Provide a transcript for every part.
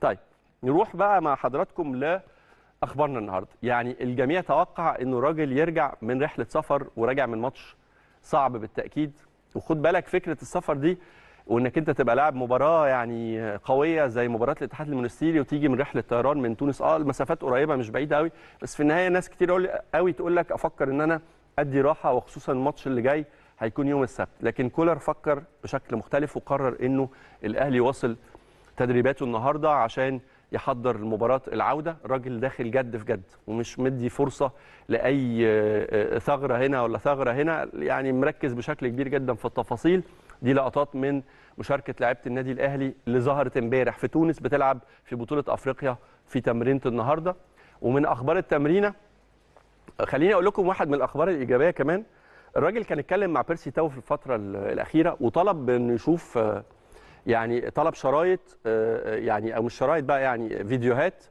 طيب نروح بقى مع حضراتكم لاخبارنا اخبارنا النهارده يعني الجميع توقع انه راجل يرجع من رحله سفر وراجع من ماتش صعب بالتاكيد وخد بالك فكره السفر دي وانك انت تبقى لاعب مباراه يعني قويه زي مباراه الاتحاد المونستيري وتيجي من رحله طيران من تونس اه المسافات قريبه مش بعيده قوي بس في النهايه ناس كتير قوي تقول لك افكر ان انا ادي راحه وخصوصا الماتش اللي جاي هيكون يوم السبت لكن كولر فكر بشكل مختلف وقرر انه الاهلي واصل تدريباته النهارده عشان يحضر مباراه العوده راجل داخل جد في جد ومش مدي فرصه لاي آه، آه، ثغره هنا ولا ثغره هنا يعني مركز بشكل كبير جدا في التفاصيل دي لقطات من مشاركه لعيبه النادي الاهلي اللي ظهرت امبارح في تونس بتلعب في بطوله افريقيا في تمرينه النهارده ومن اخبار التمرينه خليني اقول لكم واحد من الاخبار الايجابيه كمان الراجل كان اتكلم مع بيرسي تاو في الفتره الاخيره وطلب بأنه يشوف آه، يعني طلب شرايط آه، آه، يعني او مش شرايط بقى يعني فيديوهات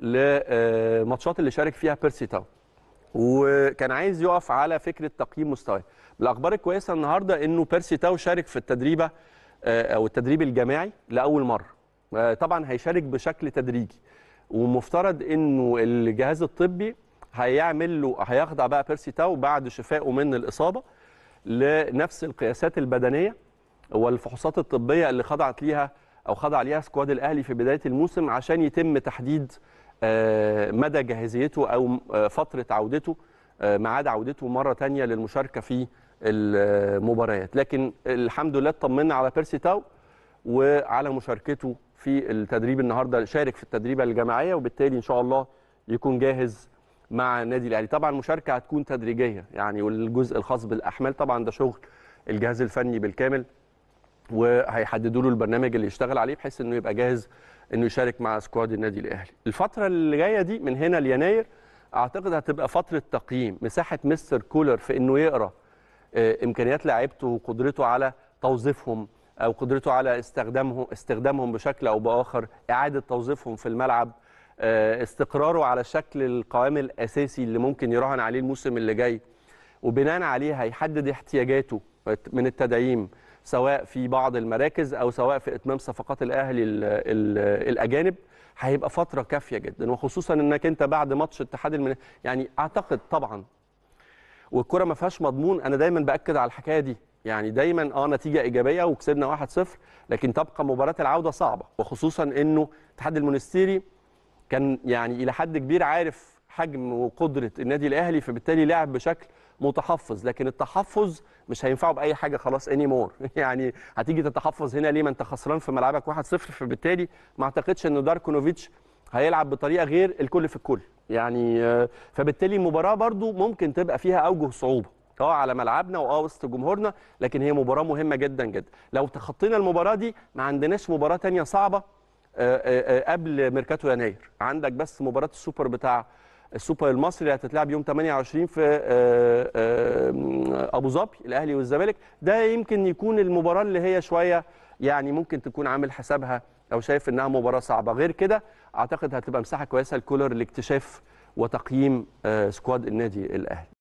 لماتشات آه، اللي شارك فيها بيرسي تاون وكان عايز يقف على فكره تقييم مستواه الاخبار الكويسه النهارده انه بيرسي تاو شارك في التدريبه او التدريب الجماعي لاول مره طبعا هيشارك بشكل تدريجي ومفترض انه الجهاز الطبي هيعمل له هيخضع بقى بيرسي تاو بعد شفائه من الاصابه لنفس القياسات البدنيه والفحوصات الطبيه اللي خضعت ليها او خضع ليها سكواد الاهلي في بدايه الموسم عشان يتم تحديد آه، مدى جاهزيته او آه، فتره عودته آه، ميعاد عودته مره ثانيه للمشاركه في المباريات لكن الحمد لله اطمنا على بيرسي تاو وعلى مشاركته في التدريب النهارده شارك في التدريبه الجماعيه وبالتالي ان شاء الله يكون جاهز مع النادي الاهلي طبعا المشاركه هتكون تدريجيه يعني والجزء الخاص بالاحمال طبعا ده شغل الجهاز الفني بالكامل وهيحددوا له البرنامج اللي يشتغل عليه بحيث انه يبقى جاهز انه يشارك مع سكواد النادي الاهلي. الفتره اللي جايه دي من هنا ليناير اعتقد هتبقى فتره تقييم، مساحه مستر كولر في انه يقرا آه، امكانيات لاعيبته وقدرته على توظيفهم او قدرته على استخدامهم استخدامهم بشكل او باخر، اعاده توظيفهم في الملعب، آه، استقراره على شكل القوام الاساسي اللي ممكن يراهن عليه الموسم اللي جاي وبناء عليه هيحدد احتياجاته من التدعيم سواء في بعض المراكز او سواء في اتمام صفقات الاهلي الاجانب هيبقى فتره كافيه جدا وخصوصا انك انت بعد ماتش اتحاد المن... يعني اعتقد طبعا والكره ما فيهاش مضمون انا دايما باكد على الحكايه دي يعني دايما اه نتيجه ايجابيه وكسبنا 1-0 لكن تبقى مباراه العوده صعبه وخصوصا انه اتحاد المونستيري كان يعني الى حد كبير عارف حجم وقدره النادي الاهلي فبالتالي لعب بشكل متحفظ لكن التحفظ مش هينفعه باي حاجه خلاص اني مور يعني هتيجي تتحفظ هنا ليه ما انت خسران في ملعبك 1-0 فبالتالي ما اعتقدش ان داركونوفيتش هيلعب بطريقه غير الكل في الكل يعني آه، فبالتالي المباراه برضو ممكن تبقى فيها اوجه صعوبه اه على ملعبنا واه وسط جمهورنا لكن هي مباراه مهمه جدا جدا لو تخطينا المباراه دي ما عندناش مباراه ثانيه صعبه آه، آه، قبل ميركاتو يناير عندك بس مباراه السوبر بتاع السوبر المصري اللي هتتلعب يوم 28 في آه، آه، آه، ابو ظبي الاهلي والزمالك ده يمكن يكون المباراه اللي هي شويه يعني ممكن تكون عامل حسابها او شايف انها مباراه صعبه غير كده اعتقد هتبقى مساحه كويسه لكولر لاكتشاف وتقييم سكواد النادي الاهلي